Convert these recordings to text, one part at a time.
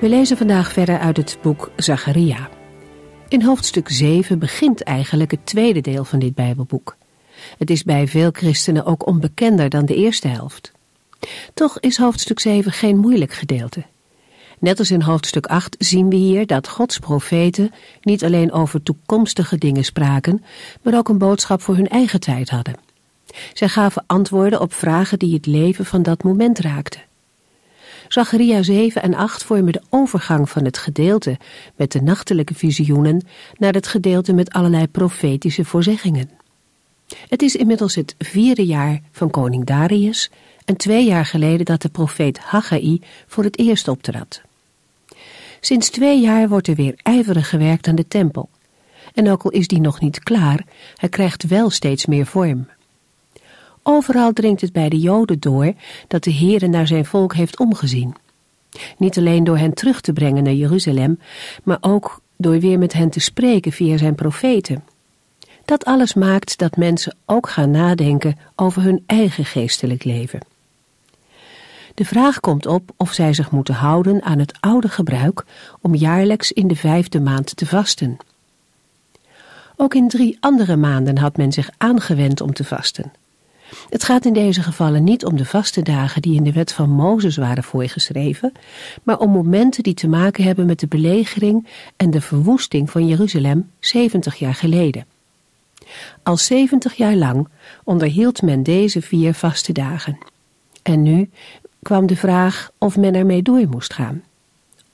We lezen vandaag verder uit het boek Zacharia. In hoofdstuk 7 begint eigenlijk het tweede deel van dit Bijbelboek. Het is bij veel christenen ook onbekender dan de eerste helft. Toch is hoofdstuk 7 geen moeilijk gedeelte. Net als in hoofdstuk 8 zien we hier dat Gods profeten niet alleen over toekomstige dingen spraken, maar ook een boodschap voor hun eigen tijd hadden. Zij gaven antwoorden op vragen die het leven van dat moment raakten. Zacharia 7 en 8 vormen de overgang van het gedeelte met de nachtelijke visioenen naar het gedeelte met allerlei profetische voorzeggingen. Het is inmiddels het vierde jaar van koning Darius en twee jaar geleden dat de profeet Haggai voor het eerst optrad. Sinds twee jaar wordt er weer ijverig gewerkt aan de tempel. En ook al is die nog niet klaar, hij krijgt wel steeds meer vorm. Overal dringt het bij de Joden door dat de Heere naar zijn volk heeft omgezien. Niet alleen door hen terug te brengen naar Jeruzalem, maar ook door weer met hen te spreken via zijn profeten. Dat alles maakt dat mensen ook gaan nadenken over hun eigen geestelijk leven. De vraag komt op of zij zich moeten houden aan het oude gebruik om jaarlijks in de vijfde maand te vasten. Ook in drie andere maanden had men zich aangewend om te vasten. Het gaat in deze gevallen niet om de vaste dagen die in de wet van Mozes waren voorgeschreven, maar om momenten die te maken hebben met de belegering en de verwoesting van Jeruzalem 70 jaar geleden. Al 70 jaar lang onderhield men deze vier vaste dagen. En nu kwam de vraag of men ermee door moest gaan.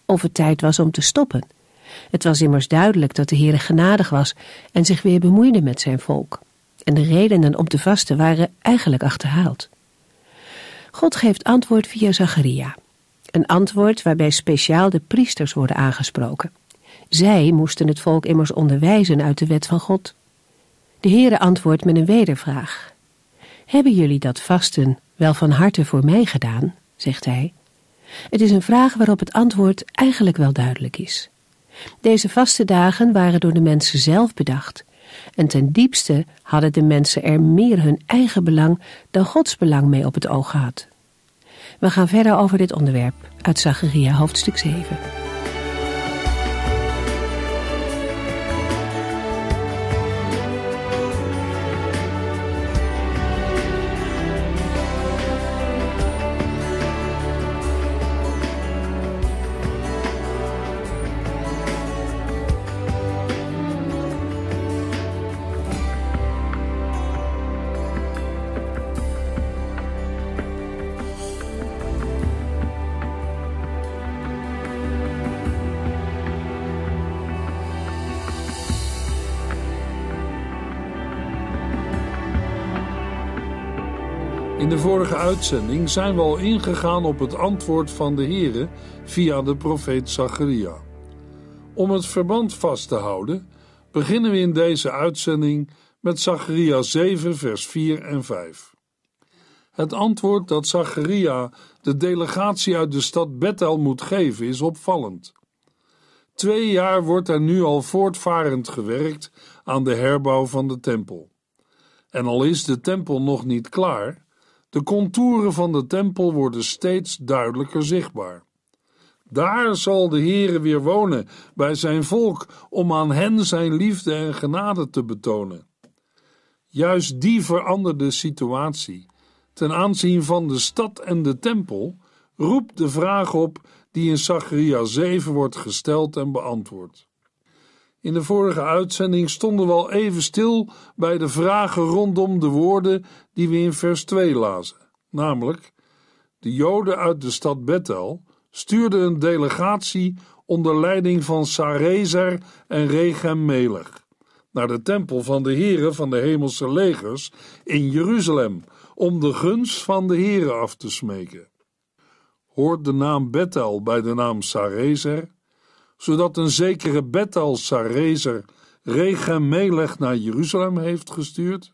Of het tijd was om te stoppen. Het was immers duidelijk dat de Heer genadig was en zich weer bemoeide met zijn volk en de redenen om te vasten waren eigenlijk achterhaald. God geeft antwoord via Zacharia. Een antwoord waarbij speciaal de priesters worden aangesproken. Zij moesten het volk immers onderwijzen uit de wet van God. De Heere antwoordt met een wedervraag. Hebben jullie dat vasten wel van harte voor mij gedaan? zegt hij. Het is een vraag waarop het antwoord eigenlijk wel duidelijk is. Deze vaste dagen waren door de mensen zelf bedacht en ten diepste hadden de mensen er meer hun eigen belang dan Gods belang mee op het oog gehad. We gaan verder over dit onderwerp uit Zacharia hoofdstuk 7. In de vorige uitzending zijn we al ingegaan op het antwoord van de Here via de profeet Zacharia. Om het verband vast te houden, beginnen we in deze uitzending met Zacharia 7, vers 4 en 5. Het antwoord dat Zacharia de delegatie uit de stad Bethel moet geven is opvallend. Twee jaar wordt er nu al voortvarend gewerkt aan de herbouw van de tempel. En al is de tempel nog niet klaar, de contouren van de tempel worden steeds duidelijker zichtbaar. Daar zal de Heere weer wonen bij zijn volk om aan hen zijn liefde en genade te betonen. Juist die veranderde situatie ten aanzien van de stad en de tempel roept de vraag op die in Zachariah 7 wordt gesteld en beantwoord. In de vorige uitzending stonden we al even stil bij de vragen rondom de woorden die we in vers 2 lazen. Namelijk, de Joden uit de stad Bethel stuurden een delegatie onder leiding van Sarezer en Regem naar de tempel van de heren van de hemelse legers in Jeruzalem om de gunst van de heren af te smeken. Hoort de naam Bethel bij de naam Sarezer? zodat een zekere bethel sarezer regen naar Jeruzalem heeft gestuurd?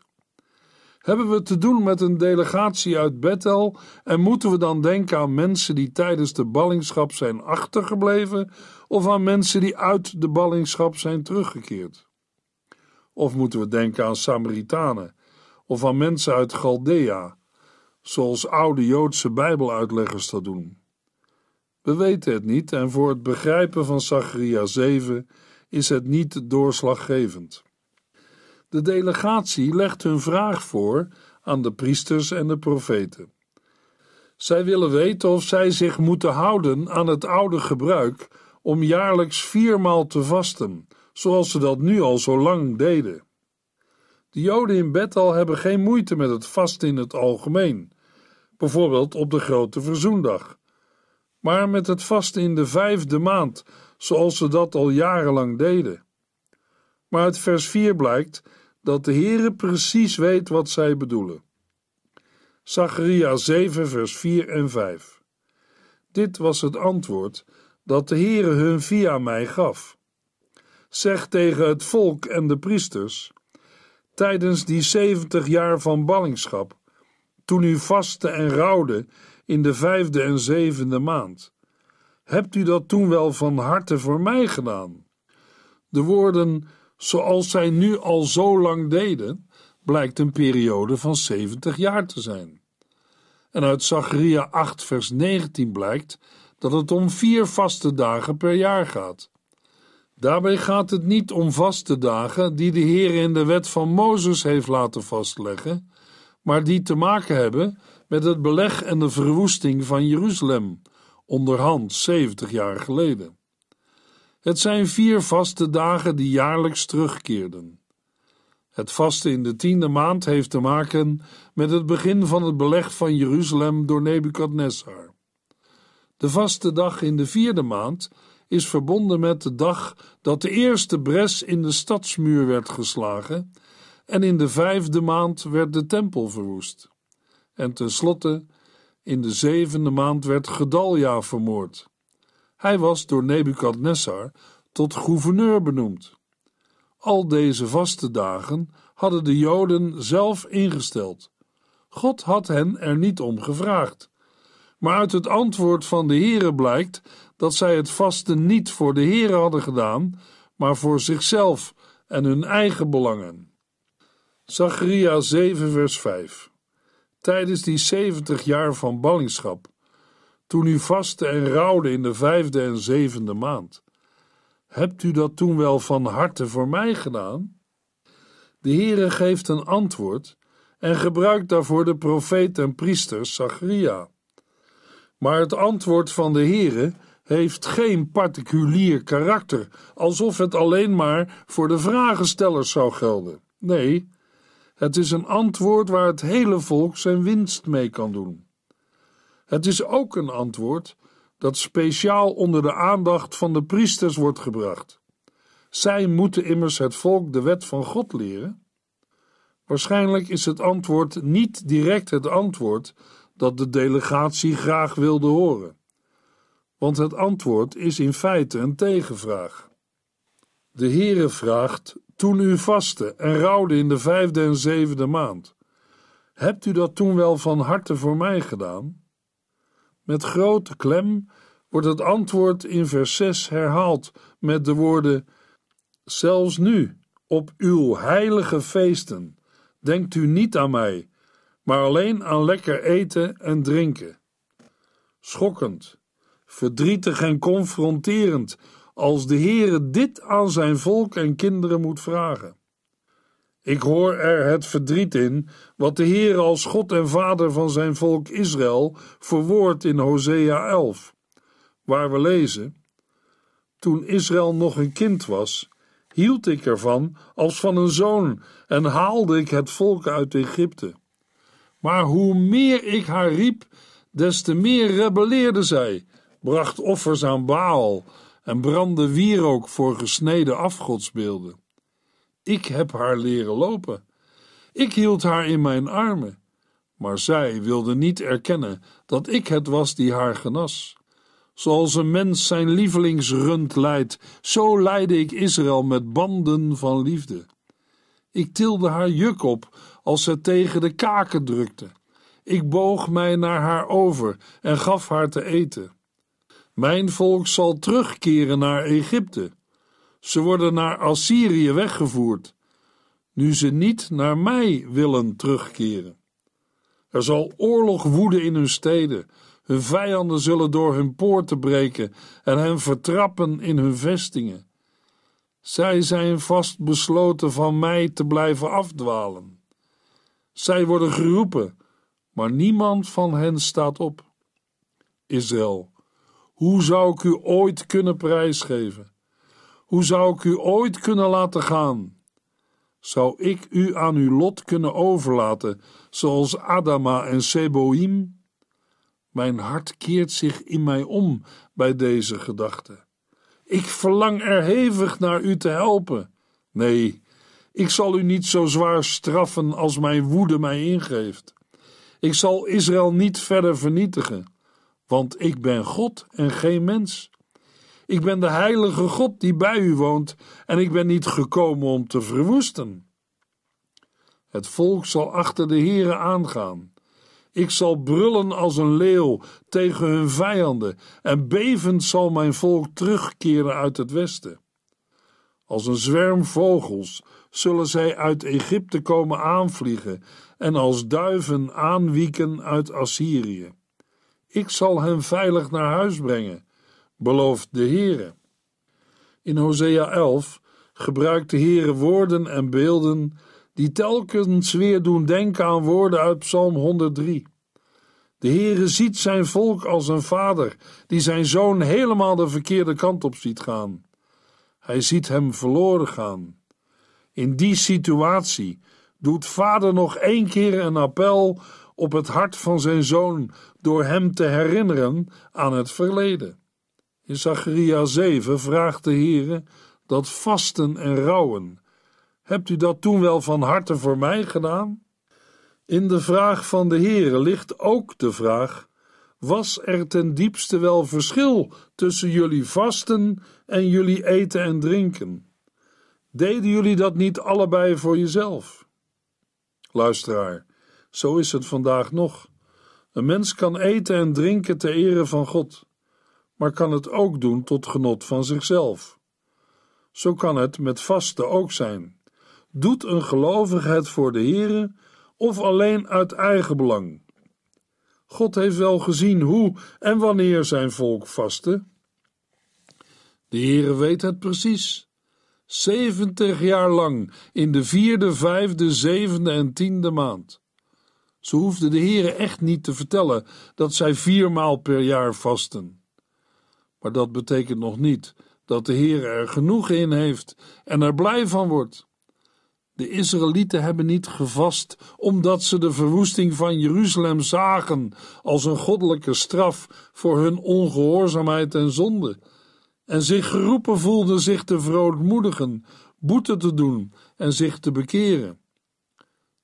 Hebben we te doen met een delegatie uit Bethel en moeten we dan denken aan mensen die tijdens de ballingschap zijn achtergebleven of aan mensen die uit de ballingschap zijn teruggekeerd? Of moeten we denken aan Samaritanen of aan mensen uit Galdea, zoals oude Joodse Bijbeluitleggers dat doen? We weten het niet en voor het begrijpen van Zacharia 7 is het niet doorslaggevend. De delegatie legt hun vraag voor aan de priesters en de profeten. Zij willen weten of zij zich moeten houden aan het oude gebruik om jaarlijks viermaal te vasten, zoals ze dat nu al zo lang deden. De Joden in Bethel hebben geen moeite met het vasten in het algemeen, bijvoorbeeld op de grote verzoendag, maar met het vasten in de vijfde maand, zoals ze dat al jarenlang deden. Maar uit vers 4 blijkt dat de Heere precies weet wat zij bedoelen. Zacharia 7, vers 4 en 5. Dit was het antwoord dat de Heere hun via mij gaf. Zeg tegen het volk en de priesters: Tijdens die zeventig jaar van ballingschap, toen u vastte en rouwde in de vijfde en zevende maand. Hebt u dat toen wel van harte voor mij gedaan? De woorden zoals zij nu al zo lang deden, blijkt een periode van zeventig jaar te zijn. En uit Zacharia 8, vers 19 blijkt dat het om vier vaste dagen per jaar gaat. Daarbij gaat het niet om vaste dagen die de Heer in de wet van Mozes heeft laten vastleggen, maar die te maken hebben met het beleg en de verwoesting van Jeruzalem, onderhand 70 jaar geleden. Het zijn vier vaste dagen die jaarlijks terugkeerden. Het vaste in de tiende maand heeft te maken met het begin van het beleg van Jeruzalem door Nebukadnessar. De vaste dag in de vierde maand is verbonden met de dag dat de eerste bres in de stadsmuur werd geslagen en in de vijfde maand werd de tempel verwoest. En tenslotte, in de zevende maand werd Gedalia vermoord. Hij was door Nebukadnessar tot gouverneur benoemd. Al deze vaste dagen hadden de Joden zelf ingesteld. God had hen er niet om gevraagd. Maar uit het antwoord van de Here blijkt dat zij het vasten niet voor de Here hadden gedaan, maar voor zichzelf en hun eigen belangen. Zacharia 7, vers 5 tijdens die zeventig jaar van ballingschap, toen u vastte en rouwde in de vijfde en zevende maand. Hebt u dat toen wel van harte voor mij gedaan? De Heere geeft een antwoord en gebruikt daarvoor de profeet en priester Zachariah. Maar het antwoord van de Heere heeft geen particulier karakter, alsof het alleen maar voor de vragenstellers zou gelden. Nee, het is een antwoord waar het hele volk zijn winst mee kan doen. Het is ook een antwoord dat speciaal onder de aandacht van de priesters wordt gebracht. Zij moeten immers het volk de wet van God leren. Waarschijnlijk is het antwoord niet direct het antwoord dat de delegatie graag wilde horen. Want het antwoord is in feite een tegenvraag. De Heere vraagt toen u vastte en rouwde in de vijfde en zevende maand. Hebt u dat toen wel van harte voor mij gedaan? Met grote klem wordt het antwoord in vers 6 herhaald met de woorden: Zelfs nu, op uw heilige feesten, denkt u niet aan mij, maar alleen aan lekker eten en drinken. Schokkend, verdrietig en confronterend als de Heere dit aan zijn volk en kinderen moet vragen. Ik hoor er het verdriet in wat de Heer als God en Vader van zijn volk Israël verwoordt in Hosea 11, waar we lezen: Toen Israël nog een kind was, hield ik ervan als van een zoon en haalde ik het volk uit Egypte. Maar hoe meer ik haar riep, des te meer rebelleerde zij, bracht offers aan Baal en brandde wierook voor gesneden afgodsbeelden. Ik heb haar leren lopen. Ik hield haar in mijn armen. Maar zij wilde niet erkennen dat ik het was die haar genas. Zoals een mens zijn lievelingsrund leidt, zo leidde ik Israël met banden van liefde. Ik tilde haar juk op als ze tegen de kaken drukte. Ik boog mij naar haar over en gaf haar te eten. Mijn volk zal terugkeren naar Egypte. Ze worden naar Assyrië weggevoerd, nu ze niet naar mij willen terugkeren. Er zal oorlog woeden in hun steden. Hun vijanden zullen door hun poorten breken en hen vertrappen in hun vestingen. Zij zijn vastbesloten van mij te blijven afdwalen. Zij worden geroepen, maar niemand van hen staat op. Israël, hoe zou ik u ooit kunnen prijsgeven? Hoe zou ik u ooit kunnen laten gaan? Zou ik u aan uw lot kunnen overlaten, zoals Adama en Seboim? Mijn hart keert zich in mij om bij deze gedachte. Ik verlang er hevig naar u te helpen. Nee, ik zal u niet zo zwaar straffen als mijn woede mij ingeeft. Ik zal Israël niet verder vernietigen want ik ben God en geen mens. Ik ben de heilige God die bij u woont, en ik ben niet gekomen om te verwoesten. Het volk zal achter de Here aangaan. Ik zal brullen als een leeuw tegen hun vijanden, en bevend zal mijn volk terugkeren uit het westen. Als een zwerm vogels zullen zij uit Egypte komen aanvliegen, en als duiven aanwieken uit Assyrië. Ik zal hen veilig naar huis brengen, belooft de Heere. In Hosea 11 gebruikt de Heere woorden en beelden die telkens weer doen denken aan woorden uit Psalm 103. De Heere ziet zijn volk als een vader die zijn zoon helemaal de verkeerde kant op ziet gaan. Hij ziet hem verloren gaan. In die situatie doet vader nog één keer een appel op het hart van zijn zoon door hem te herinneren aan het verleden. In Zacharia 7 vraagt de Heere dat vasten en rouwen. Hebt u dat toen wel van harte voor mij gedaan? In de vraag van de Heere ligt ook de vraag: was er ten diepste wel verschil tussen jullie vasten en jullie eten en drinken? Deden jullie dat niet allebei voor jezelf? Luisteraar, zo is het vandaag nog. Een mens kan eten en drinken ter ere van God, maar kan het ook doen tot genot van zichzelf. Zo kan het met vasten ook zijn. Doet een gelovige het voor de Here of alleen uit eigen belang? God heeft wel gezien hoe en wanneer zijn volk vastte. De Heere weet het precies. Zeventig jaar lang, in de vierde, vijfde, zevende en tiende maand. Ze hoefden de heren echt niet te vertellen dat zij viermaal per jaar vasten. Maar dat betekent nog niet dat de Heer er genoeg in heeft en er blij van wordt. De Israëlieten hebben niet gevast omdat ze de verwoesting van Jeruzalem zagen als een goddelijke straf voor hun ongehoorzaamheid en zonde, en zich geroepen voelden zich te verootmoedigen, boete te doen en zich te bekeren.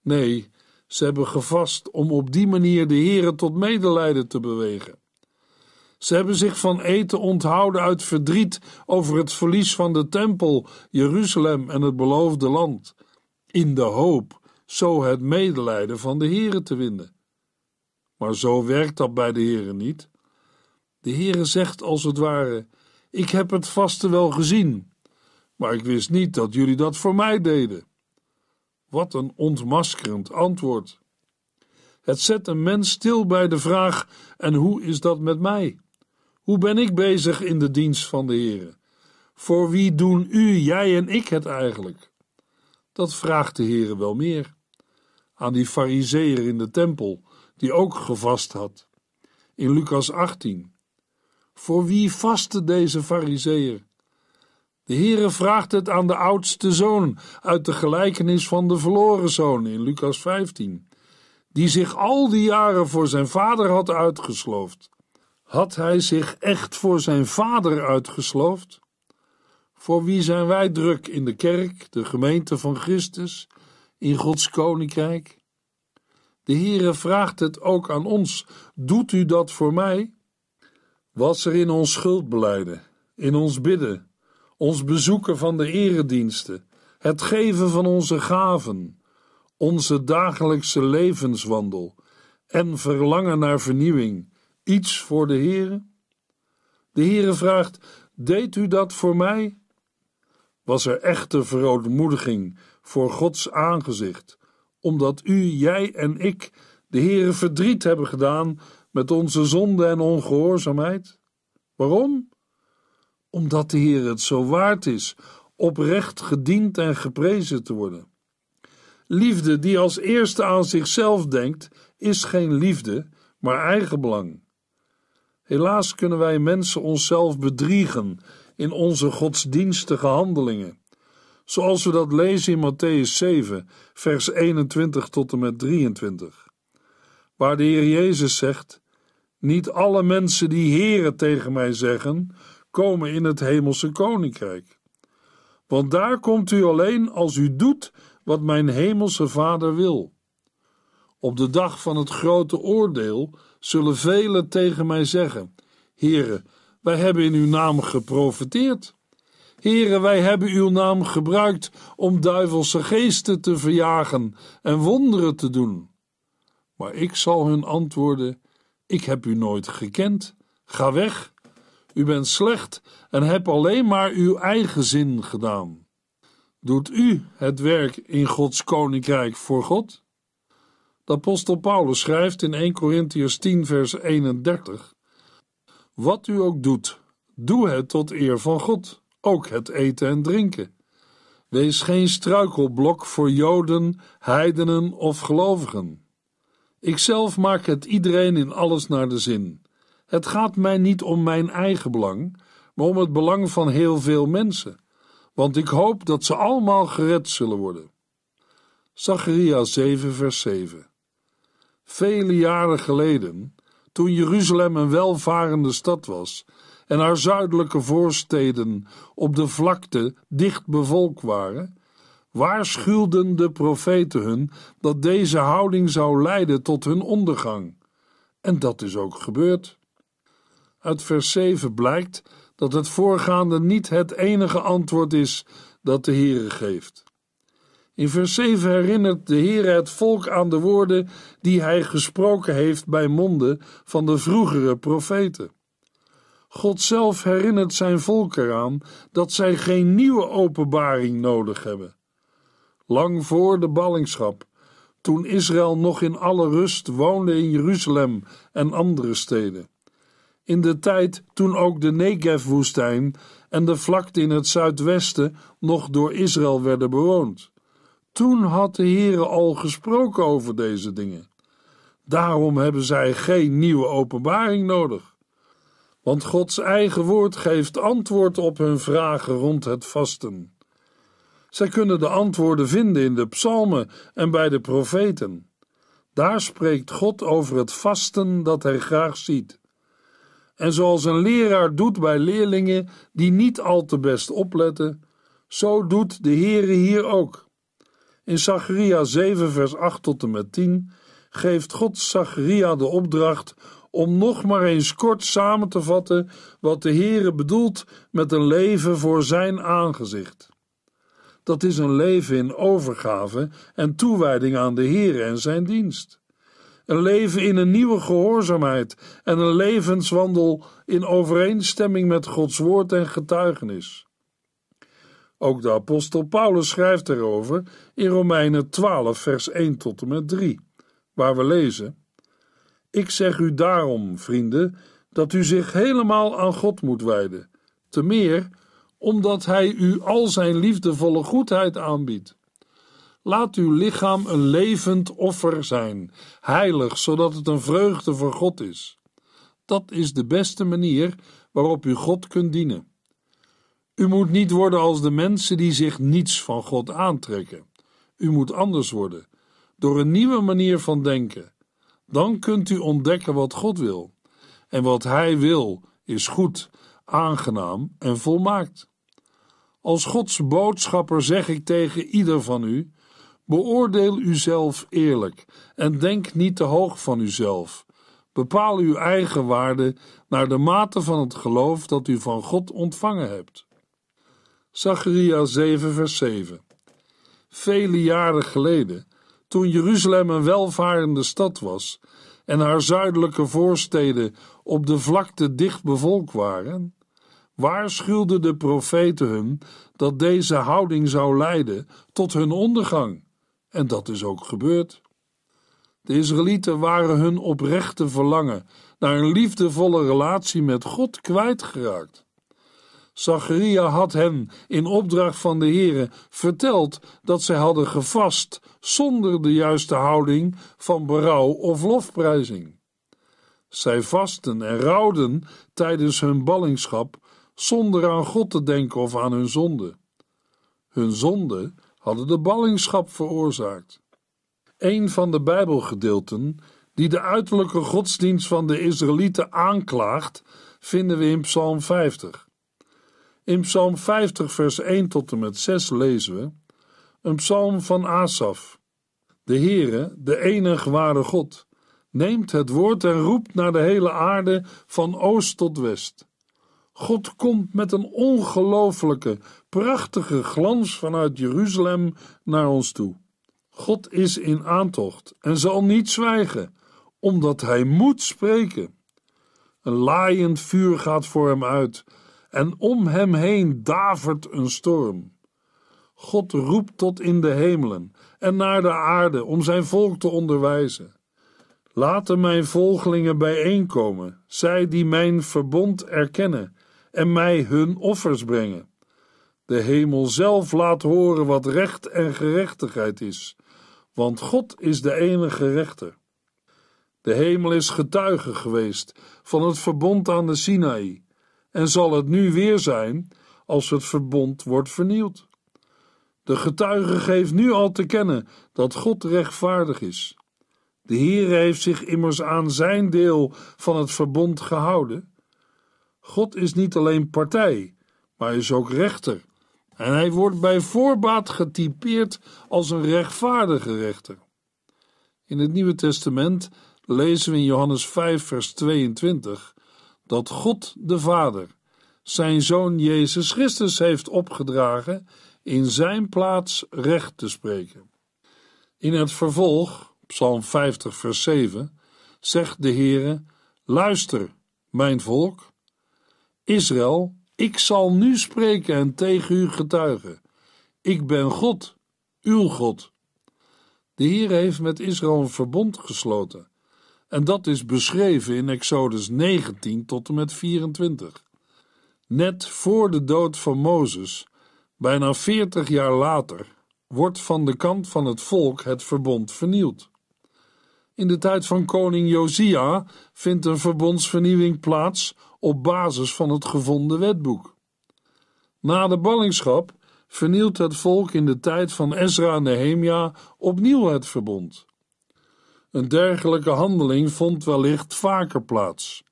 Nee, ze hebben gevast om op die manier de heren tot medelijden te bewegen. Ze hebben zich van eten onthouden uit verdriet over het verlies van de tempel, Jeruzalem en het beloofde land, in de hoop zo het medelijden van de heren te winnen. Maar zo werkt dat bij de heren niet. De heren zegt als het ware, ik heb het vaste wel gezien, maar ik wist niet dat jullie dat voor mij deden. Wat een ontmaskerend antwoord. Het zet een mens stil bij de vraag: en hoe is dat met mij? Hoe ben ik bezig in de dienst van de Heer? Voor wie doen u, jij en ik het eigenlijk? Dat vraagt de Heer wel meer. Aan die fariseer in de tempel, die ook gevast had. In Lucas 18. Voor wie vastte deze fariseer? De Heere vraagt het aan de oudste zoon uit de gelijkenis van de verloren zoon in Lucas 15, die zich al die jaren voor zijn vader had uitgesloofd. Had hij zich echt voor zijn vader uitgesloofd? Voor wie zijn wij druk in de kerk, de gemeente van Christus, in Gods koninkrijk? De Heere vraagt het ook aan ons: doet u dat voor mij? Was er in ons schuldbeleiden, in ons bidden? ons bezoeken van de erediensten, het geven van onze gaven, onze dagelijkse levenswandel en verlangen naar vernieuwing, iets voor de Heere? De Heere vraagt: Deed u dat voor mij? Was er echte verootmoediging voor Gods aangezicht, omdat u, jij en ik de Heere verdriet hebben gedaan met onze zonde en ongehoorzaamheid? Waarom? omdat de Heer het zo waard is oprecht gediend en geprezen te worden. Liefde die als eerste aan zichzelf denkt, is geen liefde, maar eigenbelang. Helaas kunnen wij mensen onszelf bedriegen in onze godsdienstige handelingen, zoals we dat lezen in Matthäus 7, vers 21 tot en met 23, waar de Heer Jezus zegt: Niet alle mensen die Heren tegen mij zeggen, komen in het Hemelse Koninkrijk. Want daar komt u alleen als u doet wat mijn Hemelse Vader wil. Op de dag van het grote oordeel zullen velen tegen mij zeggen: Here, wij hebben in uw naam geprofiteerd. Here, wij hebben uw naam gebruikt om duivelse geesten te verjagen en wonderen te doen. Maar ik zal hun antwoorden: Ik heb u nooit gekend. Ga weg u bent slecht en hebt alleen maar uw eigen zin gedaan. Doet u het werk in Gods koninkrijk voor God? De apostel Paulus schrijft in 1 Corinthians 10, vers 31: Wat u ook doet, doe het tot eer van God, ook het eten en drinken. Wees geen struikelblok voor Joden, heidenen of gelovigen. Ikzelf maak het iedereen in alles naar de zin. Het gaat mij niet om mijn eigen belang, maar om het belang van heel veel mensen, want ik hoop dat ze allemaal gered zullen worden. Zacharia 7, vers 7. Vele jaren geleden, toen Jeruzalem een welvarende stad was en haar zuidelijke voorsteden op de vlakte dicht bevolkt waren, waarschuwden de profeten hun dat deze houding zou leiden tot hun ondergang. En dat is ook gebeurd. Uit vers 7 blijkt dat het voorgaande niet het enige antwoord is dat de Heere geeft. In vers 7 herinnert de Heere het volk aan de woorden die hij gesproken heeft bij monden van de vroegere profeten. God zelf herinnert zijn volk eraan dat zij geen nieuwe openbaring nodig hebben. Lang voor de ballingschap, toen Israël nog in alle rust woonde in Jeruzalem en andere steden in de tijd toen ook de Negev-woestijn en de vlakte in het zuidwesten nog door Israël werden bewoond. Toen had de Heere al gesproken over deze dingen. Daarom hebben zij geen nieuwe openbaring nodig. Want Gods eigen woord geeft antwoord op hun vragen rond het vasten. Zij kunnen de antwoorden vinden in de psalmen en bij de profeten. Daar spreekt God over het vasten dat hij graag ziet. En zoals een leraar doet bij leerlingen die niet al te best opletten, zo doet de Heere hier ook. In Zacharia 7, vers 8 tot en met 10 geeft God Zacharia de opdracht om nog maar eens kort samen te vatten wat de Heere bedoelt met een leven voor zijn aangezicht. Dat is een leven in overgave en toewijding aan de Heere en zijn dienst een leven in een nieuwe gehoorzaamheid en een levenswandel in overeenstemming met Gods woord en getuigenis. Ook de apostel Paulus schrijft erover in Romeinen 12, vers 1 tot en met 3, waar we lezen: Ik zeg u daarom, vrienden, dat u zich helemaal aan God moet wijden, te meer omdat Hij u al Zijn liefdevolle goedheid aanbiedt. Laat uw lichaam een levend offer zijn, heilig, zodat het een vreugde voor God is. Dat is de beste manier waarop u God kunt dienen. U moet niet worden als de mensen die zich niets van God aantrekken. U moet anders worden, door een nieuwe manier van denken. Dan kunt u ontdekken wat God wil. En wat Hij wil is goed, aangenaam en volmaakt. Als Gods boodschapper zeg ik tegen ieder van u: Beoordeel uzelf eerlijk en denk niet te hoog van uzelf. Bepaal uw eigen waarde naar de mate van het geloof dat u van God ontvangen hebt. Zacharia 7, vers 7. Vele jaren geleden, toen Jeruzalem een welvarende stad was en haar zuidelijke voorsteden op de vlakte dicht bevolkt waren, waarschuwden de profeten hun dat deze houding zou leiden tot hun ondergang. En dat is ook gebeurd. De Israëlieten waren hun oprechte verlangen naar een liefdevolle relatie met God kwijtgeraakt. Zacharia had hen in opdracht van de Heere verteld dat zij hadden gevast zonder de juiste houding van berouw of lofprijzing. Zij vasten en rouwden tijdens hun ballingschap zonder aan God te denken of aan hun zonde. Hun zonde hadden de ballingschap veroorzaakt. Een van de Bijbelgedeelten die de uiterlijke godsdienst van de Israëlieten aanklaagt, vinden we in Psalm 50. In Psalm 50, vers 1 tot en met 6 lezen we een psalm van Asaf. De Heere, de enig ware God, neemt het woord en roept naar de hele aarde van oost tot west. God komt met een ongelooflijke, prachtige glans vanuit Jeruzalem naar ons toe. God is in aantocht en zal niet zwijgen, omdat hij moet spreken. Een laaiend vuur gaat voor hem uit en om hem heen davert een storm. God roept tot in de hemelen en naar de aarde om zijn volk te onderwijzen. Laten mijn volgelingen bijeenkomen, zij die mijn verbond erkennen en mij hun offers brengen. De hemel zelf laat horen wat recht en gerechtigheid is, want God is de enige rechter. De hemel is getuige geweest van het verbond aan de Sinaï en zal het nu weer zijn als het verbond wordt vernield. De getuige geeft nu al te kennen dat God rechtvaardig is. De Heer heeft zich immers aan zijn deel van het verbond gehouden God is niet alleen partij, maar is ook rechter. En hij wordt bij voorbaat getypeerd als een rechtvaardige rechter. In het Nieuwe Testament lezen we in Johannes 5, vers 22 dat God de Vader zijn zoon Jezus Christus heeft opgedragen in zijn plaats recht te spreken. In het vervolg, Psalm 50, vers 7, zegt de Heere: Luister, mijn volk, Israël, ik zal nu spreken en tegen u getuigen. Ik ben God, uw God. De Heer heeft met Israël een verbond gesloten. En dat is beschreven in Exodus 19 tot en met 24. Net voor de dood van Mozes, bijna 40 jaar later, wordt van de kant van het volk het verbond vernield. In de tijd van koning Josia vindt een verbondsvernieuwing plaats op basis van het gevonden wetboek. Na de ballingschap vernielt het volk in de tijd van Ezra en Nehemia opnieuw het verbond. Een dergelijke handeling vond wellicht vaker plaats.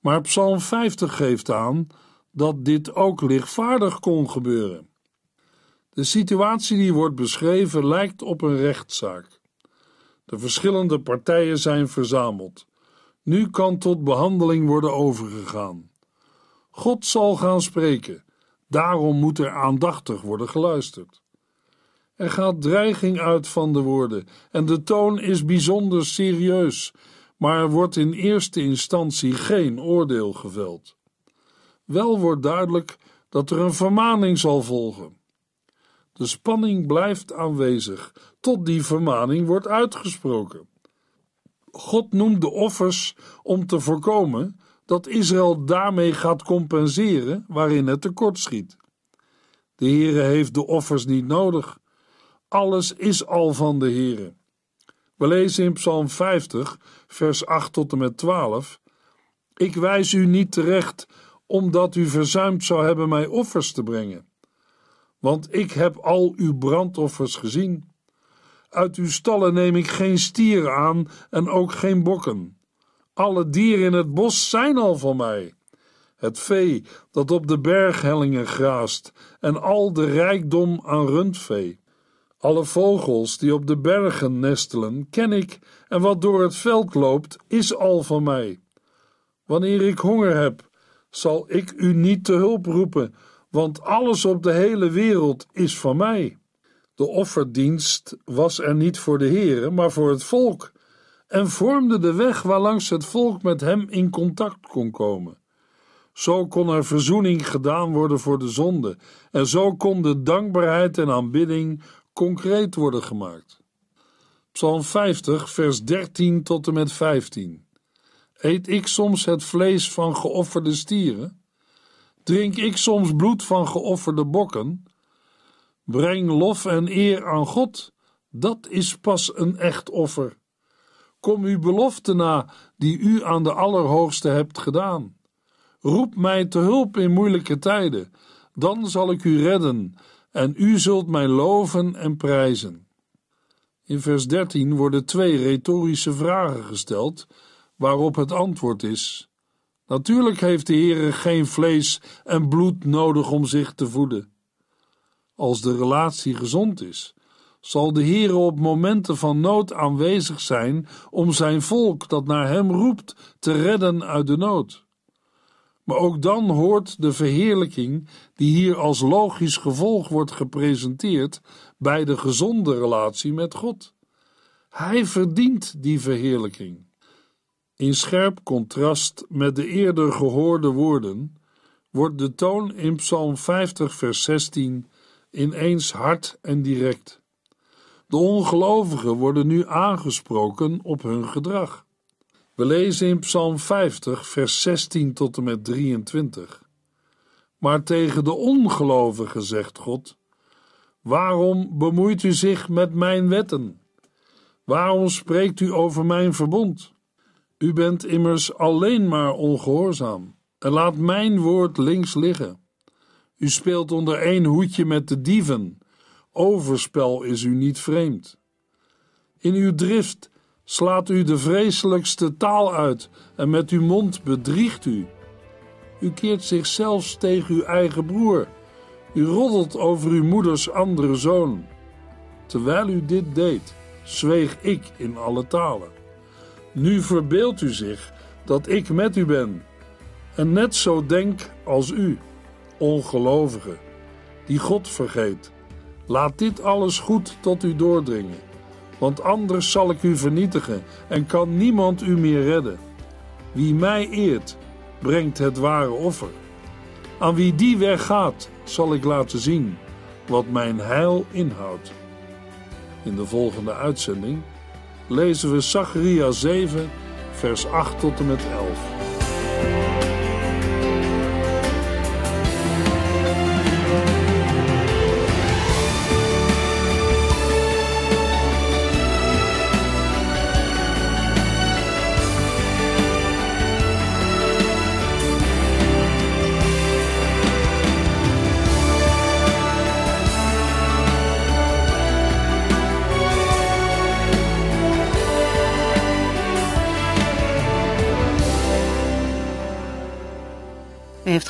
Maar Psalm 50 geeft aan dat dit ook lichtvaardig kon gebeuren. De situatie die wordt beschreven lijkt op een rechtszaak. De verschillende partijen zijn verzameld. Nu kan tot behandeling worden overgegaan. God zal gaan spreken, daarom moet er aandachtig worden geluisterd. Er gaat dreiging uit van de woorden en de toon is bijzonder serieus, maar er wordt in eerste instantie geen oordeel geveld. Wel wordt duidelijk dat er een vermaning zal volgen. De spanning blijft aanwezig tot die vermaning wordt uitgesproken. God noemt de offers om te voorkomen dat Israël daarmee gaat compenseren waarin het tekort schiet. De Heere heeft de offers niet nodig. Alles is al van de Heere. We lezen in Psalm 50, vers 8 tot en met 12: Ik wijs u niet terecht, omdat u verzuimd zou hebben mij offers te brengen want ik heb al uw brandoffers gezien. Uit uw stallen neem ik geen stier aan en ook geen bokken. Alle dieren in het bos zijn al van mij. Het vee dat op de berghellingen graast en al de rijkdom aan rundvee. Alle vogels die op de bergen nestelen, ken ik, en wat door het veld loopt, is al van mij. Wanneer ik honger heb, zal ik u niet te hulp roepen, want alles op de hele wereld is van mij. De offerdienst was er niet voor de heren, maar voor het volk, en vormde de weg waarlangs het volk met hem in contact kon komen. Zo kon er verzoening gedaan worden voor de zonde, en zo kon de dankbaarheid en aanbidding concreet worden gemaakt. Psalm 50, vers 13 tot en met 15. Eet ik soms het vlees van geofferde stieren? Drink ik soms bloed van geofferde bokken? Breng lof en eer aan God, dat is pas een echt offer. Kom uw belofte na, die u aan de Allerhoogste hebt gedaan. Roep mij te hulp in moeilijke tijden, dan zal ik u redden, en u zult mij loven en prijzen. In vers 13 worden twee retorische vragen gesteld, waarop het antwoord is: Natuurlijk heeft de Heere geen vlees en bloed nodig om zich te voeden. Als de relatie gezond is, zal de Heere op momenten van nood aanwezig zijn om zijn volk dat naar hem roept te redden uit de nood. Maar ook dan hoort de verheerlijking, die hier als logisch gevolg wordt gepresenteerd, bij de gezonde relatie met God. Hij verdient die verheerlijking. In scherp contrast met de eerder gehoorde woorden wordt de toon in Psalm 50, vers 16 ineens hard en direct. De ongelovigen worden nu aangesproken op hun gedrag. We lezen in Psalm 50, vers 16 tot en met 23. Maar tegen de ongelovigen zegt God: Waarom bemoeit u zich met mijn wetten? Waarom spreekt u over mijn verbond? U bent immers alleen maar ongehoorzaam en laat mijn woord links liggen. U speelt onder één hoedje met de dieven. Overspel is u niet vreemd. In uw drift slaat u de vreselijkste taal uit en met uw mond bedriegt u. U keert zichzelf tegen uw eigen broer. U roddelt over uw moeders andere zoon. Terwijl u dit deed, zweeg ik in alle talen. Nu verbeeldt u zich dat ik met u ben en net zo denk als u, ongelovige, die God vergeet. Laat dit alles goed tot u doordringen, want anders zal ik u vernietigen en kan niemand u meer redden. Wie mij eert, brengt het ware offer. Aan wie die weg gaat, zal ik laten zien wat mijn heil inhoudt. In de volgende uitzending lezen we Zachariah 7, vers 8 tot en met 11.